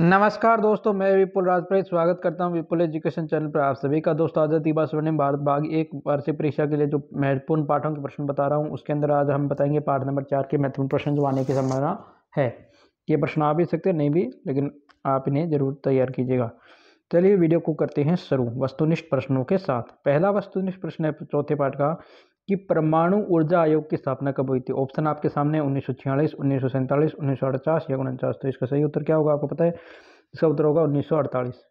नमस्कार दोस्तों मैं विपुल राजप्रेत स्वागत करता हूं विपुल एजुकेशन चैनल पर आप सभी का दोस्तों आज तिबा स्वर्णिम भारत भाग एक वार्षिक परीक्षा के लिए जो महत्वपूर्ण पाठों के प्रश्न बता रहा हूं उसके अंदर आज हम बताएंगे पाठ नंबर चार के महत्वपूर्ण प्रश्न जो आने की संभावना है ये प्रश्न आ भी सकते नहीं भी लेकिन आप इन्हें जरूर तैयार कीजिएगा चलिए वीडियो को करते हैं शुरू वस्तुनिष्ठ प्रश्नों के साथ पहला वस्तुनिष्ठ प्रश्न है चौथे पाठ का कि परमाणु ऊर्जा आयोग की स्थापना कब हुई थी ऑप्शन आपके सामने उन्नीस सौ छियालीस उन्नीस सौ सैंतालीस उन्नीस सौ अड़चास या उनचास तो इसका सही उत्तर क्या होगा आपको पता है इसका उत्तर होगा उन्नीस सौ अड़तालीस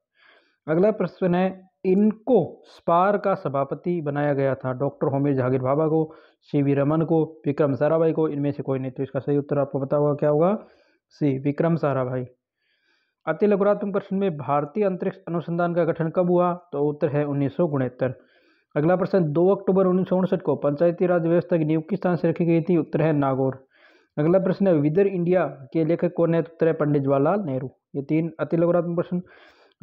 अगला प्रश्न है इनको स्पार का सभापति बनाया गया था डॉक्टर होमीर जहागीर बाबा को सी वी रमन को विक्रम साराभाई को इनमें से कोई नहीं तो इसका सही उत्तर आपको पता होगा क्या होगा सी विक्रम साराभाई अति लघुरात्म प्रश्न में भारतीय अंतरिक्ष अनुसंधान का गठन कब हुआ तो उत्तर है उन्नीस सौ अगला प्रश्न दो अक्टूबर उन्नीस को पंचायती राज व्यवस्था की नियुक्ति स्थान से रखी गई थी उत्तर है नागौर अगला प्रश्न है विदर इंडिया के लेखक कौन है उत्तर है पंडित जवाहरलाल नेहरू ये तीन अति लघुरात्मक प्रश्न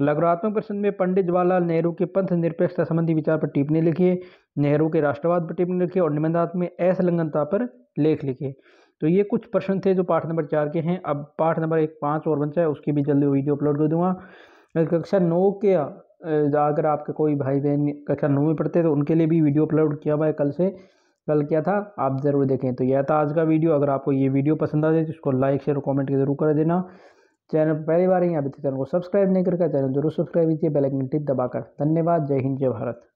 लघुरात्मक प्रश्न में पंडित जवाहरलाल नेहरू के पंथ निरपेक्षता संबंधी विचार पर टिप्पणी लिखिए नेहरू के राष्ट्रवाद पर टिप्पणी लिखिए और निबंधात में असलंघनता पर लेख लिखिए तो ये कुछ प्रश्न थे जो पाठ नंबर चार के हैं अब पाठ नंबर एक पाँच और बचा है उसकी भी जल्दी वीडियो अपलोड कर दूंगा कक्षा नौ के अगर आपके कोई भाई बहन कक्षा नौ में पढ़ते तो उनके लिए भी वीडियो अपलोड किया हुआ है कल से कल क्या था आप ज़रूर देखें तो यह था आज का वीडियो अगर आपको ये वीडियो पसंद आ जाए तो उसको लाइक शेयर और कॉमेंट जरूर कर देना चैनल पर पहली बार ही अभी तक चैनल को सब्सक्राइब नहीं करके चैनल जरूर सब्सक्राइब कीजिए बेलाइकन टिप दबाकर धन्यवाद जय हिंद जय भारत